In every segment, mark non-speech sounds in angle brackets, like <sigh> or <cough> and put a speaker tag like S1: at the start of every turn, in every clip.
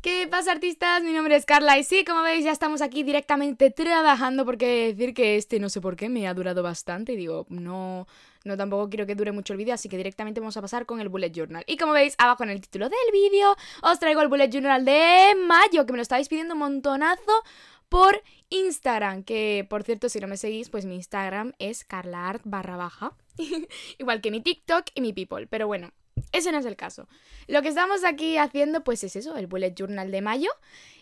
S1: ¿Qué pasa artistas? Mi nombre es Carla y sí, como veis ya estamos aquí directamente trabajando porque decir que este no sé por qué me ha durado bastante y digo, no, no tampoco quiero que dure mucho el vídeo, así que directamente vamos a pasar con el bullet journal. Y como veis abajo en el título del vídeo os traigo el bullet journal de mayo que me lo estáis pidiendo un montonazo por Instagram, que por cierto si no me seguís pues mi Instagram es carlaart barra baja, <laughs> igual que mi TikTok y mi People, pero bueno. Ese no es el caso. Lo que estamos aquí haciendo, pues es eso, el bullet journal de mayo.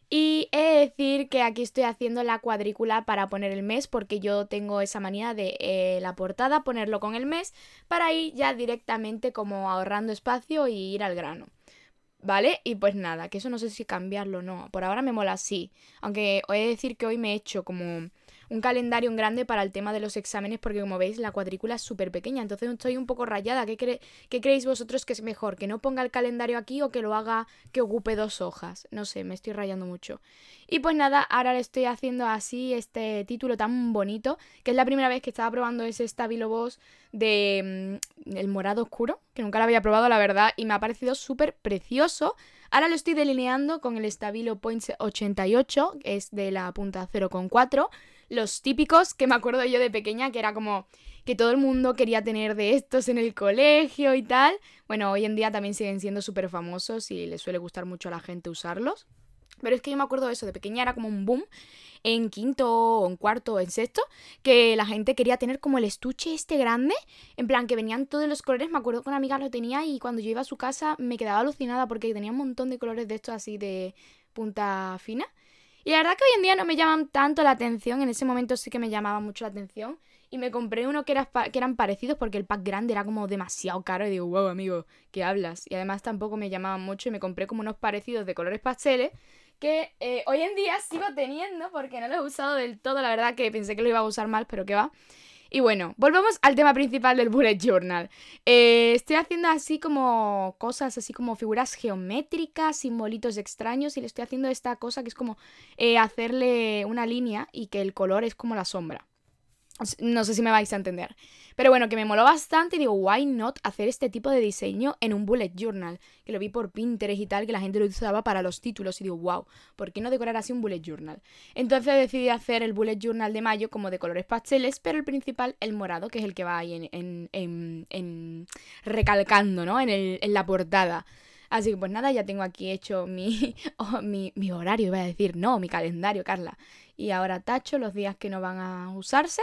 S1: Y he de decir que aquí estoy haciendo la cuadrícula para poner el mes, porque yo tengo esa manía de eh, la portada ponerlo con el mes, para ir ya directamente como ahorrando espacio y ir al grano. ¿Vale? Y pues nada, que eso no sé si cambiarlo o no. Por ahora me mola así. Aunque he de decir que hoy me he hecho como un calendario en grande para el tema de los exámenes, porque como veis la cuadrícula es súper pequeña, entonces estoy un poco rayada. ¿Qué, creéis vosotros que es mejor? ¿Que no ponga el calendario aquí o que lo haga que ocupe dos hojas? No sé, me estoy rayando mucho. Y pues nada, ahora le estoy haciendo así este título tan bonito, que es la primera vez que estaba probando ese Stabilo Boss de mm, El Morado Oscuro, que nunca lo había probado, la verdad, y me ha parecido súper precioso. Ahora lo estoy delineando con el Stabilo Points 88, que es de la punta 0,4 los típicos que me acuerdo yo de pequeña, que era como que todo el mundo quería tener de estos en el colegio y tal. Bueno, hoy en día también siguen siendo súper famosos y les suele gustar mucho a la gente usarlos. Pero es que yo me acuerdo de eso, de pequeña era como un boom en quinto o en cuarto o en sexto, que la gente quería tener como el estuche este grande, en plan que venían todos los colores, me acuerdo que una amiga lo tenía y cuando yo iba a su casa me quedaba alucinada porque tenía un montón de colores de estos así de punta fina y la verdad que hoy en día no me llaman tanto la atención, en ese momento sí que me llamaba mucho la atención. Y me compré uno que, eran parecidos porque el pack grande era como demasiado caro. Y digo, wow, amigo, ¿qué hablas? Y además tampoco me llamaban mucho y me compré como unos parecidos de colores pasteles que eh, hoy en día sigo teniendo porque no los he usado del todo. La verdad que pensé que lo iba a usar mal, pero que va. Y bueno, volvemos al tema principal del bullet journal. Eh, estoy haciendo así como cosas, así como figuras geométricas, simbolitos extraños, y le estoy haciendo esta cosa que es como eh, hacerle una línea y que el color es como la sombra. No sé si me vais a entender. Pero bueno, que me moló bastante y digo, why not hacer este tipo de diseño en un bullet journal? Que lo vi por Pinterest y tal, que la gente lo usaba para los títulos. Y digo, wow, ¿por qué no decorar así un bullet journal? Entonces decidí hacer el bullet journal de mayo como de colores pasteles, pero el principal, el morado, que es el que va ahí en, en, recalcando, ¿no? En, el, en la portada. Así que pues nada, ya tengo aquí hecho mi, <laughs> oh, mi, mi horario, Voy a decir, no, mi calendario, Carla. Y ahora tacho los días que no van a usarse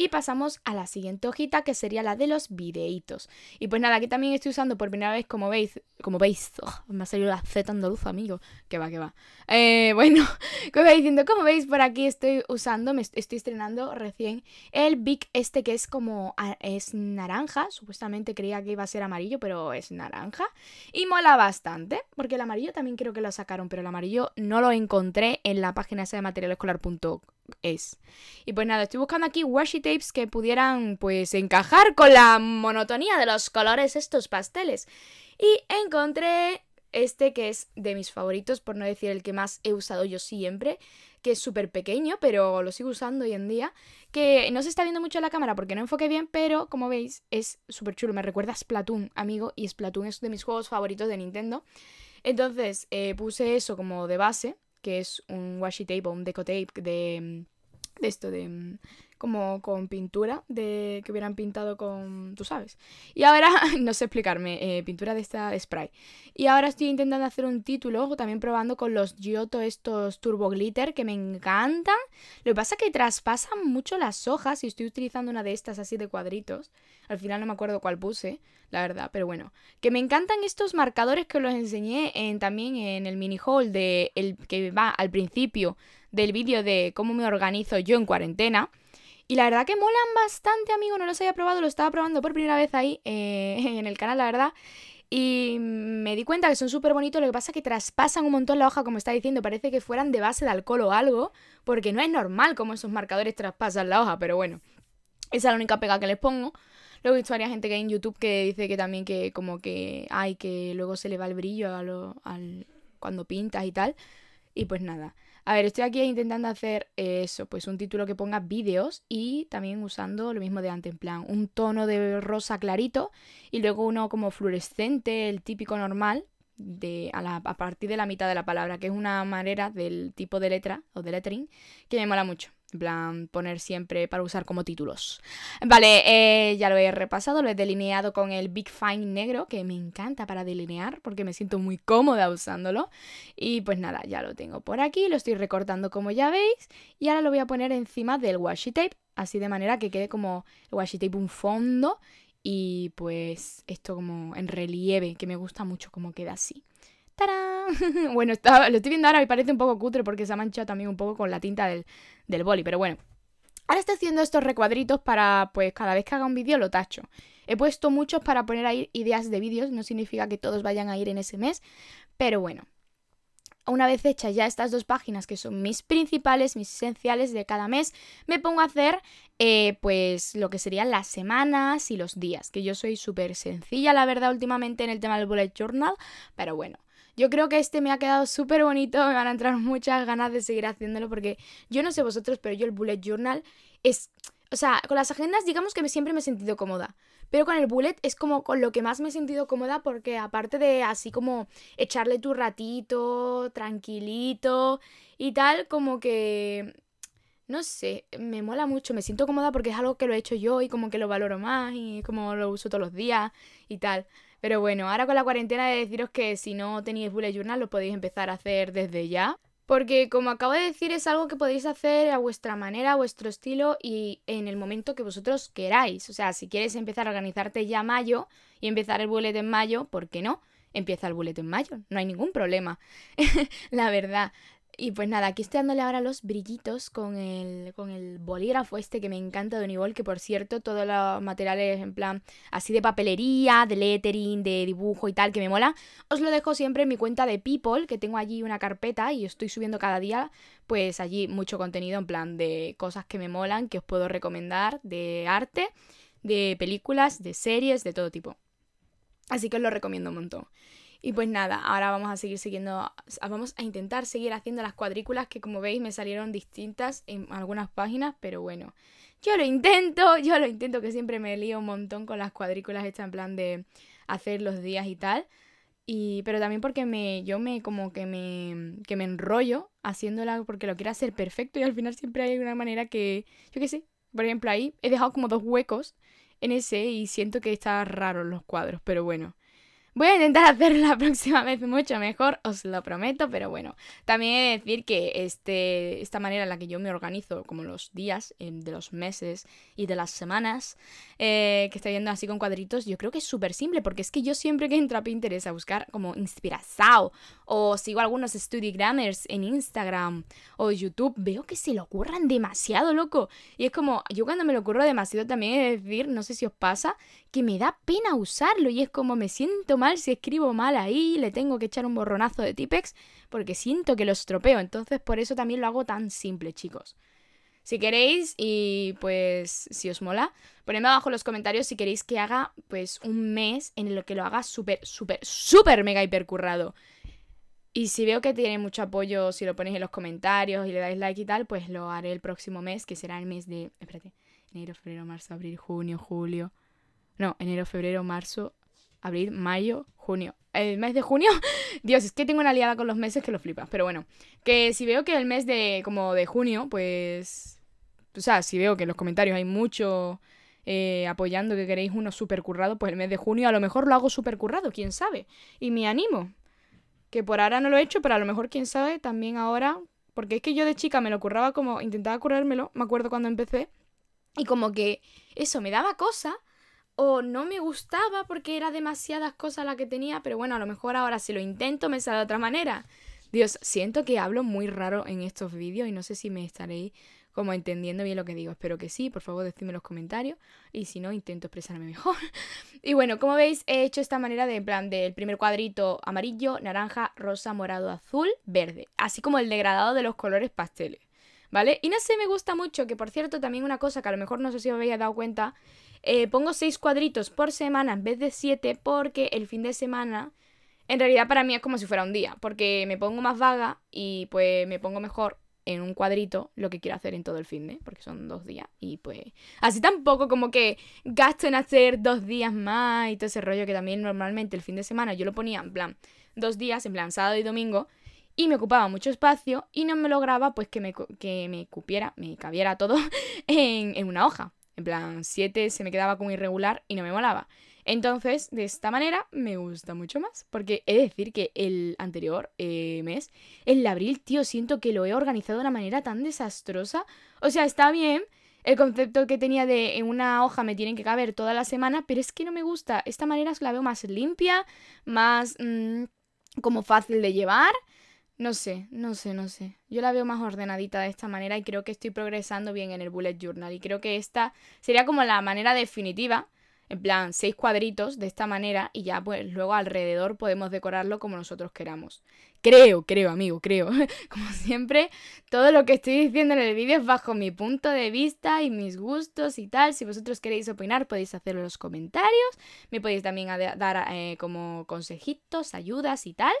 S1: Y pasamos a la siguiente hojita que sería la de los videitos. Y pues nada, aquí también estoy usando por primera vez, como veis, como veis, <laughs> oh, me ha salido la Z andaluza, amigo. Que va, que va. Eh, <laughs> bueno, <laughs> como diciendo, como veis, por aquí estoy usando, me estoy estrenando recién el Big este que es como, es naranja, supuestamente creía que iba a ser amarillo, pero es naranja. Y mola bastante, porque el amarillo también creo que lo sacaron, pero el amarillo no lo encontré en la página esa de materialescolar.es. Y pues nada, estoy buscando aquí Washington que pudieran pues encajar con la monotonía de los colores estos pasteles. Y encontré este que es de mis favoritos, por no decir el que más he usado yo siempre, que es súper pequeño, pero lo sigo usando hoy en día, que no se está viendo mucho en la cámara porque no enfoqué bien, pero como veis es súper chulo, me recuerda a Splatoon, amigo, y Splatoon es de mis juegos favoritos de Nintendo. Entonces eh, puse eso como de base, que es un washi tape o un deco tape de, de esto, de como con pintura de que hubieran pintado con, tú sabes. Y ahora, <laughs> no sé explicarme, eh, pintura de esta spray. Y ahora estoy intentando hacer un título, o también probando con los Giotto estos Turbo Glitter, que me encantan. Lo que pasa es que traspasan mucho las hojas y estoy utilizando una de estas así de cuadritos. Al final no me acuerdo cuál puse, la verdad, pero bueno. Que me encantan estos marcadores que los enseñé en, también en el mini haul de el, que va al principio del vídeo de cómo me organizo yo en cuarentena. Y la verdad que molan bastante, amigo. No los había probado, lo estaba probando por primera vez ahí eh, <laughs> en el canal, la verdad. Y me di cuenta que son súper bonitos, lo que pasa es que traspasan un montón la hoja, como está diciendo, parece que fueran de base de alcohol o algo, porque no es normal como esos marcadores traspasan la hoja, pero bueno, esa es la única pega que les pongo. Luego he visto varias gente que hay en YouTube que dice que también que como que, hay que luego se le va el brillo a cuando pintas y tal, y pues nada. A ver, estoy aquí intentando hacer eh, eso, pues un título que ponga vídeos y también usando lo mismo de antes, en plan, un tono de rosa clarito y luego uno como fluorescente, el típico normal, de, a, a partir de la mitad de la palabra, que es una manera del tipo de letra o de lettering que me mola mucho poner siempre para usar como títulos. Vale, eh, ya lo he repasado, lo he delineado con el Big Fine negro, que me encanta para delinear porque me siento muy cómoda usándolo. Y pues nada, ya lo tengo por aquí, lo estoy recortando como ya veis. Y ahora lo voy a poner encima del washi tape, así de manera que quede como el washi tape un fondo. Y pues esto como en relieve, que me gusta mucho cómo queda así. <laughs> bueno, lo estoy viendo ahora y parece un poco cutre porque se ha manchado también un poco con la tinta del, boli, pero bueno. Ahora estoy haciendo estos recuadritos para, pues, cada vez que haga un vídeo lo tacho. He puesto muchos para poner ahí ideas de vídeos, no significa que todos vayan a ir en ese mes, pero bueno. Una vez hechas ya estas dos páginas, que son mis principales, mis esenciales de cada mes, me pongo a hacer, eh, pues, lo que serían las semanas y los días, que yo soy súper sencilla, la verdad, últimamente en el tema del bullet journal, pero bueno. Yo creo que este me ha quedado súper bonito, me van a entrar muchas ganas de seguir haciéndolo porque yo no sé vosotros, pero yo el bullet journal es... O sea, con las agendas digamos que siempre me he sentido cómoda, pero con el bullet es como con lo que más me he sentido cómoda porque aparte de así como echarle tu ratito, tranquilito y tal, como que... No sé, me mola mucho, me siento cómoda porque es algo que lo he hecho yo y como que lo valoro más y como lo uso todos los días y tal. Pero bueno, ahora con la cuarentena de deciros que si no tenéis bullet journal lo podéis empezar a hacer desde ya. Porque como acabo de decir es algo que podéis hacer a vuestra manera, a vuestro estilo y en el momento que vosotros queráis. O sea, si quieres empezar a organizarte ya mayo y empezar el bullet en mayo, ¿por qué no? Empieza el bullet en mayo, no hay ningún problema. <laughs> la verdad. Y pues nada, aquí estoy dándole ahora los brillitos con el, con el bolígrafo este que me encanta de Uniball. que por cierto, todos los materiales en plan así de papelería, de lettering, de dibujo y tal, que me mola, os lo dejo siempre en mi cuenta de People, que tengo allí una carpeta y estoy subiendo cada día, pues allí mucho contenido en plan de cosas que me molan, que os puedo recomendar, de arte, de películas, de series, de todo tipo. Así que os lo recomiendo un montón. Y pues nada, ahora vamos a seguir siguiendo, vamos a intentar seguir haciendo las cuadrículas que como veis me salieron distintas en algunas páginas, pero bueno, yo lo intento, yo lo intento que siempre me lío un montón con las cuadrículas estas en plan de hacer los días y tal. Y, pero también porque me, yo me como que me, que me enrollo haciéndola porque lo quiero hacer perfecto y al final siempre hay una manera que, yo qué sé, por ejemplo ahí he dejado como dos huecos en ese y siento que está raro los cuadros, pero bueno. Voy a intentar <laughs> hacerlo la próxima vez mucho mejor, os lo prometo, pero bueno. También he decir que este, esta manera en la que yo me organizo, como los días, em, de los meses y de las semanas, eh, que estoy viendo así con cuadritos, yo creo que es súper simple, porque es que yo siempre que entro a Pinterest a buscar como inspiración, o sigo algunos study grammars en Instagram o YouTube, veo que se lo ocurran demasiado, loco. Y es como, yo cuando me lo ocurro demasiado también he decir, no sé si os pasa, que me da pena usarlo y es como me siento mal si escribo mal ahí, le tengo que echar un borronazo de Tipex porque siento que lo estropeo. Entonces por eso también lo hago tan simple, chicos. Si queréis y pues si os mola, ponedme abajo en los comentarios si queréis que haga pues un mes en el que lo haga súper, súper, súper mega hipercurrado. Y si veo que tiene mucho apoyo, si lo ponéis en los comentarios y le dais like y tal, pues lo haré el próximo mes, que será el mes de... Espérate, enero, febrero, marzo, abril, junio, julio. No, enero, febrero, marzo, abril, mayo, junio. El mes de junio, <laughs> Dios, es que tengo una liada con los meses que lo flipas. Pero bueno, que si veo que el mes de como de junio, pues, o sea, si veo que en los comentarios hay mucho eh, apoyando que queréis uno super currado, pues el mes de junio a lo mejor lo hago super currado, quién sabe. Y me animo. Que por ahora no lo he hecho, pero a lo mejor quién sabe también ahora. Porque es que yo de chica me lo curraba como intentaba currármelo, me acuerdo cuando empecé. Y como que eso me daba cosa o no me gustaba porque era demasiadas cosas las que tenía, pero bueno, a lo mejor ahora si lo intento me sale de otra manera. Dios, siento que hablo muy raro en estos vídeos y no sé si me estaréis como entendiendo bien lo que digo. Espero que sí, por favor decidme en los comentarios y si no, intento expresarme mejor. <laughs> y bueno, como veis, he hecho esta manera de plan del primer cuadrito amarillo, naranja, rosa, morado, azul, verde, así como el degradado de los colores pasteles. ¿vale? Y no sé, me gusta mucho, que por cierto, también una cosa que a lo mejor no sé si os habéis dado cuenta, eh, pongo seis cuadritos por semana en vez de siete porque el fin de semana, en realidad para mí es como si fuera un día, porque me pongo más vaga y pues me pongo mejor en un cuadrito lo que quiero hacer en todo el fin de, porque son dos días y pues así tampoco como que gasto en hacer dos días más y todo ese rollo que también normalmente el fin de semana yo lo ponía en plan dos días, en plan sábado y domingo, y me ocupaba mucho espacio y no me lograba pues que me, que me cupiera, me cabiera todo <laughs> en, en una hoja. En plan, 7 se me quedaba como irregular y no me molaba. Entonces, de esta manera me gusta mucho más, porque he de decir que el anterior eh, mes, el abril, tío, siento que lo he organizado de una manera tan desastrosa. O sea, está bien el concepto que tenía de en una hoja me tienen que caber toda la semana, pero es que no me gusta. Esta manera la veo más limpia, más mm, como fácil de llevar. No sé, no sé, no sé. Yo la veo más ordenadita de esta manera y creo que estoy progresando bien en el bullet journal. Y creo que esta sería como la manera definitiva. En plan, seis cuadritos de esta manera y ya pues luego alrededor podemos decorarlo como nosotros queramos. Creo, creo, amigo, creo. <laughs> como siempre, todo lo que estoy diciendo en el vídeo es bajo mi punto de vista y mis gustos y tal. Si vosotros queréis opinar podéis hacerlo en los comentarios. Me podéis también dar eh, como consejitos, ayudas y tal.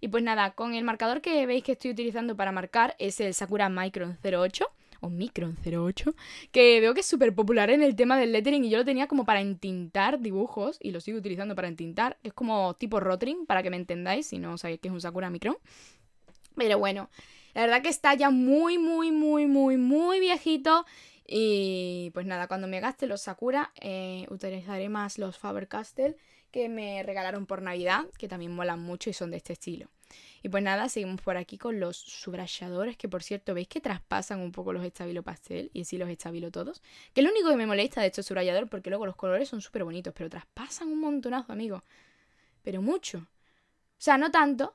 S1: Y pues nada, con el marcador que veis que estoy utilizando para marcar es el Sakura Micron 08 o Micron 08, que veo que es súper popular en el tema del lettering y yo lo tenía como para entintar dibujos y lo sigo utilizando para entintar. Es como tipo rotring, para que me entendáis, si no sabéis que es un Sakura Micron. Pero bueno, la verdad que está ya muy, muy, muy, muy, muy viejito. Y pues nada, cuando me gaste los Sakura, eh, utilizaré más los Faber-Castell que me regalaron por Navidad, que también molan mucho y son de este estilo. Y pues nada, seguimos por aquí con los subrayadores, que por cierto, veis que traspasan un poco los estabilo pastel y así los estabilo todos. Que es lo único que me molesta de estos subrayadores, porque luego los colores son súper bonitos, pero traspasan un montonazo, amigos. Pero mucho. O sea, no tanto.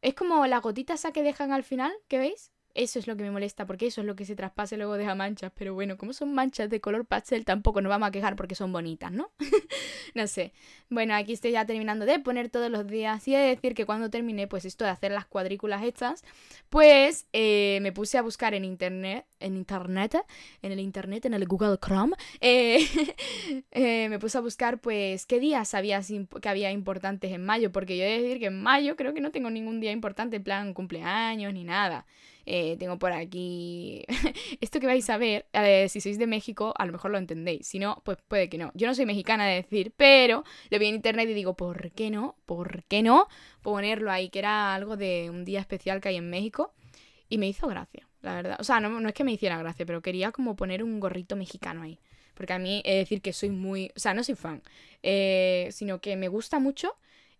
S1: Es como la gotita esa que dejan al final, ¿qué veis? Eso es lo que me molesta, porque eso es lo que se traspase luego deja manchas. Pero bueno, como son manchas de color pastel, tampoco nos vamos a quejar porque son bonitas, ¿no? <laughs> no sé. Bueno, aquí estoy ya terminando de poner todos los días. Y he de decir que cuando terminé, pues esto de hacer las cuadrículas estas, pues eh, me puse a buscar en internet, en internet, en el internet, en el Google Chrome, eh, <laughs> eh, me puse a buscar, pues, qué días había que había importantes en mayo. Porque yo he de decir que en mayo creo que no tengo ningún día importante, en plan cumpleaños ni nada. Eh, tengo por aquí <laughs> esto que vais a ver. si sois de México, a lo mejor lo entendéis. Si no, pues puede que no. Yo no soy mexicana de decir, pero lo vi en internet y digo, ¿por qué no? ¿Por qué no? Ponerlo ahí, que era algo de un día especial que hay en México. Y me hizo gracia, la verdad. O sea, no, es que me hiciera gracia, pero quería como poner un gorrito mexicano ahí. Porque a mí es decir que soy muy. O sea, no soy fan. Eh, sino que me gusta mucho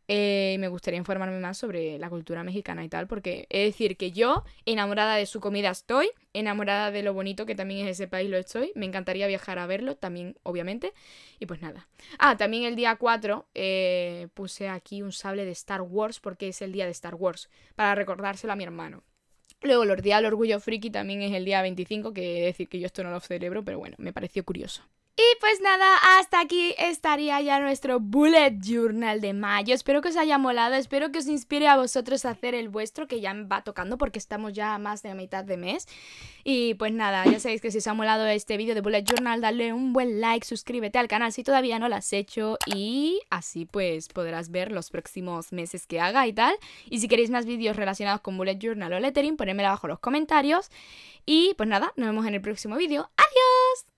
S1: eh, me gustaría informarme más sobre la cultura mexicana y tal, porque es decir, que yo enamorada de su comida estoy, enamorada de lo bonito que también es ese país lo estoy, me encantaría viajar a verlo también, obviamente, y pues nada. Ah, también el día 4 eh, puse aquí un sable de Star Wars, porque es el día de Star Wars, para recordárselo a mi hermano. Luego, el día del orgullo friki también es el día 25, que es decir que yo esto no lo celebro, pero bueno, me pareció curioso. Y pues nada, hasta aquí estaría ya nuestro bullet journal de mayo. Espero que os haya molado, espero que os inspire a vosotros a hacer el vuestro, que ya me va tocando porque estamos ya más de la mitad de mes. Y pues nada, ya sabéis que si os ha molado este vídeo de bullet journal, dale un buen like, suscríbete al canal si todavía no lo has hecho y así pues podrás ver los próximos meses que haga y tal. Y si queréis más vídeos relacionados con bullet journal o lettering, ponedmelo abajo en los comentarios. Y pues nada, nos vemos en el próximo vídeo. ¡Adiós!